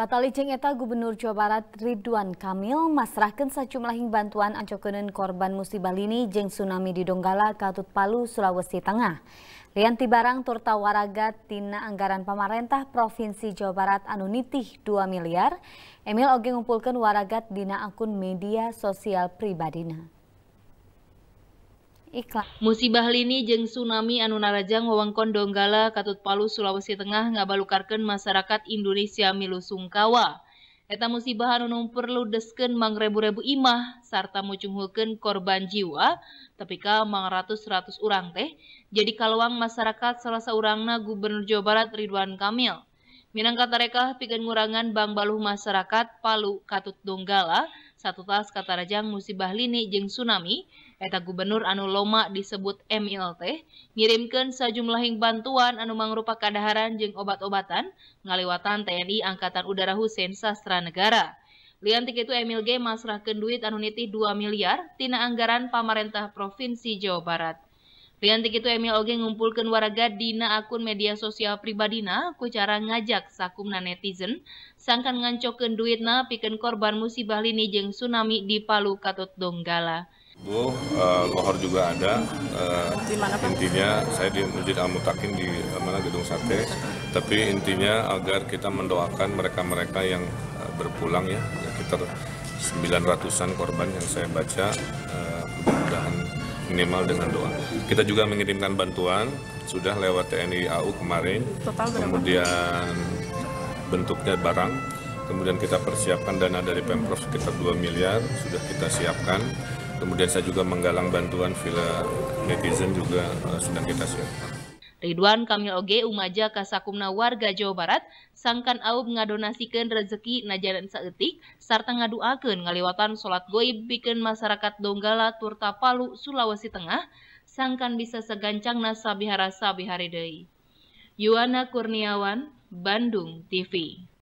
Patalijeng eta Gubernur Jawa Barat Ridwan Kamil masrahkan sejumlah bantuan ancokeun korban musibah lini jeng tsunami di Donggala Katut Palu Sulawesi Tengah. Rianti barang turta waraga tina anggaran pemerintah Provinsi Jawa Barat anunitih 2 miliar, Emil oge ngumpulkan waragat dina akun media sosial pribadina iklan musibah lini jeng tsunami anu narajang wewengkon Donggala Katut Palu Sulawesi Tengah ngabalukarkan masyarakat Indonesia milu Sungkawa Eta musibah anu perlu desken mangrebu-rebu imah sarta mucunghulkeun korban jiwa tepika mang ratus ratus urang teh jadi kaluang masyarakat salah seorangna Gubernur Jawa Barat Ridwan Kamil. Minangkatarekah pikan ngurangan bang baluh masyarakat Palu Katut Donggala satu tas kata Rajang musibah lini jeng tsunami, eta gubernur anu loma disebut MILT, ngirimkan sejumlah hing bantuan anu mangrupa kadaharan jeng obat-obatan ngaliwatan TNI Angkatan Udara Husein Sastra Negara. Liantik itu Emil G masrahkan duit anu nitih 2 miliar tina anggaran pamarentah Provinsi Jawa Barat. Riantik itu Emil Oge ngumpulkan warga dina akun media sosial pribadina ku cara ngajak sakumna netizen sangkan duit duitna piken korban musibah lini jeng tsunami di Palu Katut Donggala. Bu, uh, lohor juga ada. Uh, intinya saya di Masjid Al di eh, mana Gedung Sate. Tapi intinya agar kita mendoakan mereka-mereka yang berpulang ya, kita 900-an korban yang saya baca. Uh, minimal dengan doa. Kita juga mengirimkan bantuan sudah lewat TNI AU kemarin. Total Kemudian bentuknya barang, kemudian kita persiapkan dana dari Pemprov sekitar 2 miliar sudah kita siapkan. Kemudian saya juga menggalang bantuan via netizen juga uh, eh, sudah kita siapkan. Ridwan Kamil Oge umaja kasakumna warga Jawa Barat sangkan aub ngadonasikeun rezeki najaran seetik serta ngaduakan ngaliwatan sholat goib bikin masyarakat Donggala Turta Palu Sulawesi Tengah sangkan bisa segancang nasabihara sabihari deui. Kurniawan, Bandung TV